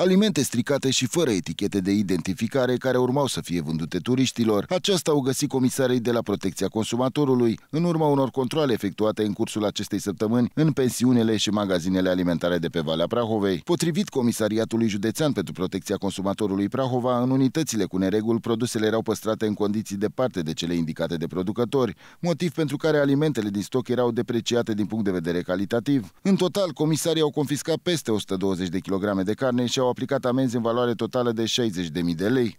alimente stricate și fără etichete de identificare care urmau să fie vândute turiștilor. Aceasta au găsit comisarii de la Protecția Consumatorului în urma unor controle efectuate în cursul acestei săptămâni în pensiunile și magazinele alimentare de pe Valea Prahovei. Potrivit Comisariatului Județean pentru Protecția Consumatorului Prahova, în unitățile cu neregul produsele erau păstrate în condiții departe de cele indicate de producători, motiv pentru care alimentele din stoc erau depreciate din punct de vedere calitativ. În total, comisarii au confiscat peste 120 de kilograme de carne și au aplicat amenzi în valoare totală de 60.000 de lei.